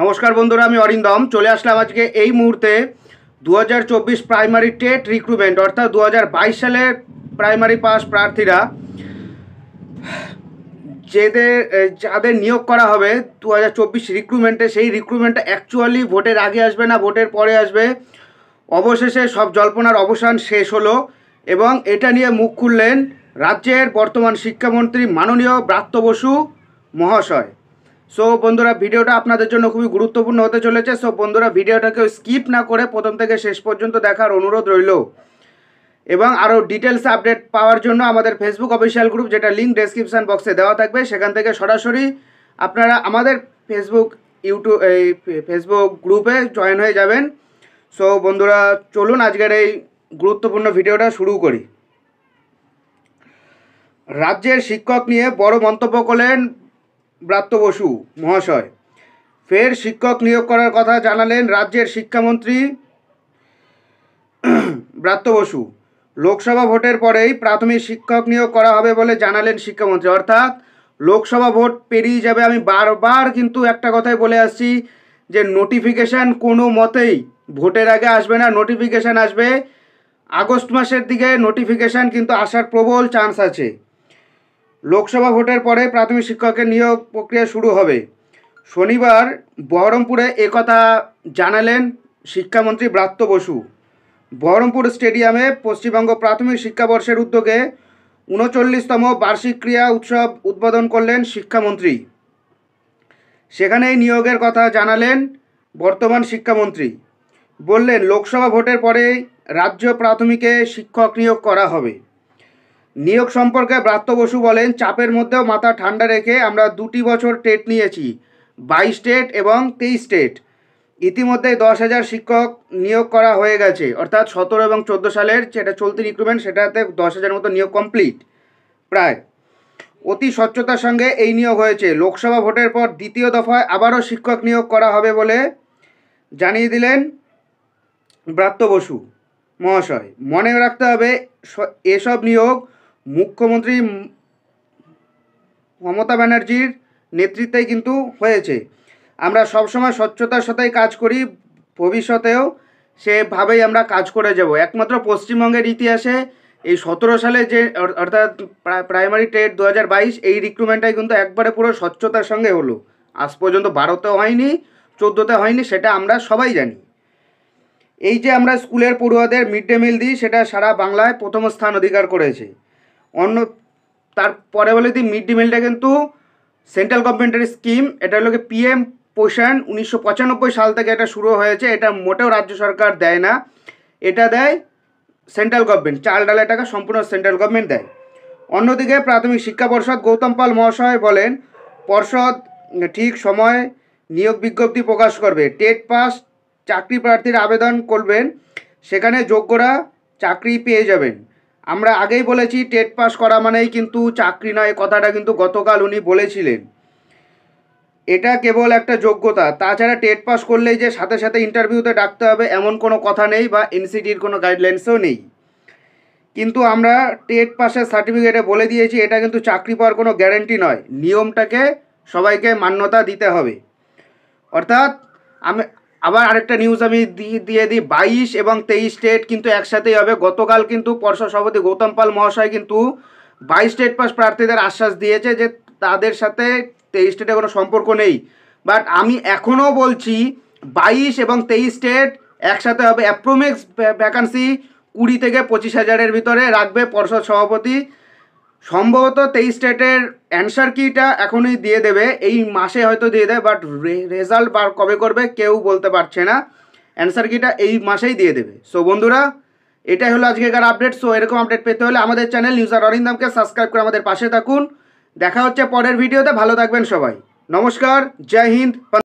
নমস্কার বন্ধুরা আমি অরিন্দম চলে আসলাম আজকে এই মুহূর্তে দু প্রাইমারি টেট রিক্রুটমেন্ট অর্থাৎ দু সালে প্রাইমারি পাস প্রার্থীরা যেদের যাদের নিয়োগ করা হবে দু হাজার চব্বিশ রিক্রুটমেন্টে সেই রিক্রুটমেন্ট অ্যাকচুয়ালি ভোটের আগে আসবে না ভোটের পরে আসবে অবশেষে সব জল্পনার অবসান শেষ হলো এবং এটা নিয়ে মুখ খুললেন রাজ্যের বর্তমান শিক্ষামন্ত্রী মাননীয় ব্রাত্য বসু মহাশয় সো বন্ধুরা ভিডিওটা আপনাদের জন্য খুবই গুরুত্বপূর্ণ হতে চলেছে সো বন্ধুরা ভিডিওটাকে স্কিপ না করে প্রথম থেকে শেষ পর্যন্ত দেখার অনুরোধ রইল এবং আরও ডিটেলস আপডেট পাওয়ার জন্য আমাদের ফেসবুক অফিসিয়াল গ্রুপ যেটা লিঙ্ক ডেসক্রিপশান বক্সে দেওয়া থাকবে সেখান থেকে সরাসরি আপনারা আমাদের ফেসবুক ইউটিউব এই ফেসবুক গ্রুপে জয়েন হয়ে যাবেন সো বন্ধুরা চলুন আজকের এই গুরুত্বপূর্ণ ভিডিওটা শুরু করি রাজ্যের শিক্ষক নিয়ে বড় মন্তব্য করলেন ব্রাত্য বসু মহাশয় ফের শিক্ষক নিয়োগ করার কথা জানালেন রাজ্যের শিক্ষামন্ত্রী ব্রাত্য বসু লোকসভা ভোটের পরেই প্রাথমিক শিক্ষক নিয়োগ করা হবে বলে জানালেন শিক্ষামন্ত্রী অর্থাৎ লোকসভা ভোট পেরিয়ে যাবে আমি বারবার কিন্তু একটা কথাই বলে আসছি যে নোটিফিকেশান কোনো মতেই ভোটের আগে আসবে না নোটিফিকেশান আসবে আগস্ট মাসের দিকে নোটিফিকেশান কিন্তু আসার প্রবল চান্স আছে লোকসভা ভোটের পরে প্রাথমিক শিক্ষকের নিয়োগ প্রক্রিয়া শুরু হবে শনিবার বহরমপুরে একথা জানালেন শিক্ষামন্ত্রী ব্রাত্য বসু বহরমপুর স্টেডিয়ামে পশ্চিমবঙ্গ প্রাথমিক শিক্ষাবর্ষের উদ্যোগে উনচল্লিশতম বার্ষিক ক্রিয়া উৎসব উদ্বোধন করলেন শিক্ষামন্ত্রী সেখানেই নিয়োগের কথা জানালেন বর্তমান শিক্ষামন্ত্রী বললেন লোকসভা ভোটের পরে রাজ্য প্রাথমিকে শিক্ষক নিয়োগ করা হবে নিয়োগ সম্পর্কে ব্রাত্য বসু বলেন চাপের মধ্যেও মাথা ঠান্ডা রেখে আমরা দুটি বছর টেট নিয়েছি বাইশ স্টেট এবং তেইশ স্টেট ইতিমধ্যেই দশ হাজার শিক্ষক নিয়োগ করা হয়ে গেছে অর্থাৎ সতেরো এবং চোদ্দো সালের যেটা চলতি রিক্রুটমেন্ট সেটাতে দশ হাজার মতো নিয়োগ কমপ্লিট প্রায় অতি স্বচ্ছতার সঙ্গে এই নিয়োগ হয়েছে লোকসভা ভোটের পর দ্বিতীয় দফায় আবারও শিক্ষক নিয়োগ করা হবে বলে জানিয়ে দিলেন ব্রাত্য বসু মহাশয় মনে রাখতে হবে এসব নিয়োগ মুখ্যমন্ত্রী মমতা ব্যানার্জির নেতৃত্বেই কিন্তু হয়েছে আমরা সবসময় স্বচ্ছতার সাথে কাজ করি ভবিষ্যতেও সেভাবেই আমরা কাজ করে যাব একমাত্র পশ্চিমবঙ্গের ইতিহাসে এই সতেরো সালে যে অর্থাৎ প্রাইমারি টেট দু এই রিক্রুটমেন্টটাই কিন্তু একবারে পুরো স্বচ্ছতার সঙ্গে হলো আজ পর্যন্ত বারোতে হয়নি চোদ্দোতে হয়নি সেটা আমরা সবাই জানি এই যে আমরা স্কুলের পড়ুয়াদের মিড ডে মিল দিই সেটা সারা বাংলায় প্রথম স্থান অধিকার করেছে অন্য তারপরে বলে দিই মিড ডে মিলটা কিন্তু সেন্ট্রাল গভর্নমেন্টের স্কিম এটা হলো কি পিএম পোষণ উনিশশো সাল থেকে এটা শুরু হয়েছে এটা মোটেও রাজ্য সরকার দেয় না এটা দেয় সেন্ট্রাল গভর্নমেন্ট চাল ডালের টাকা সম্পূর্ণ সেন্ট্রাল গভর্নমেন্ট দেয় অন্যদিকে প্রাথমিক শিক্ষা পর্ষদ গৌতম পাল মহাশয় বলেন পর্ষদ ঠিক সময় নিয়োগ বিজ্ঞপ্তি প্রকাশ করবে টেট পাস চাকরি প্রার্থীর আবেদন করবেন সেখানে যোগ্যরা চাকরি পেয়ে যাবেন আমরা আগেই বলেছি টেট পাস করা মানেই কিন্তু চাকরি নয় কথাটা কিন্তু গতকাল উনি বলেছিলেন এটা কেবল একটা যোগ্যতা তাছাড়া টেট পাস করলেই যে সাথে সাথে ইন্টারভিউতে ডাকতে হবে এমন কোনো কথা নেই বা এনসিডির কোনো গাইডলাইন্সও নেই কিন্তু আমরা টেট পাসের সার্টিফিকেটে বলে দিয়েছি এটা কিন্তু চাকরি পাওয়ার কোনো গ্যারেন্টি নয় নিয়মটাকে সবাইকে মান্যতা দিতে হবে অর্থাৎ আমি আবার আরেকটা নিউজ আমি দিয়ে দিই বাইশ এবং তেইশ স্টেট কিন্তু একসাথেই হবে গতকাল কিন্তু পর্ষদ সভাপতি গৌতম পাল মহাশয় কিন্তু বাইশ স্টেট পাস প্রার্থীদের আশ্বাস দিয়েছে যে তাদের সাথে তেইশ স্টেটে কোনো সম্পর্ক নেই বাট আমি এখনও বলছি বাইশ এবং তেইশ স্টেট একসাথে হবে অ্যাপ্রোমেক্স ভ্যাকান্সি কুড়ি থেকে পঁচিশ হাজারের ভিতরে রাখবে পর্ষদ সভাপতি সম্ভবত তেইশ স্টেটের অ্যান্সার কিটা এখনই দিয়ে দেবে এই মাসে হয়তো দিয়ে দেয় বাট রেজাল্ট বার কবে করবে কেউ বলতে পারছে না অ্যান্সার কিটা এই মাসেই দিয়ে দেবে সো বন্ধুরা এটাই হলো আজকেকার আপডেট সো এরকম আপডেট পেতে হলে আমাদের চ্যানেল নিউজার অরিন্দামকে সাবস্ক্রাইব করে আমাদের পাশে থাকুন দেখা হচ্ছে পরের ভিডিওতে ভালো থাকবেন সবাই নমস্কার জয় হিন্দ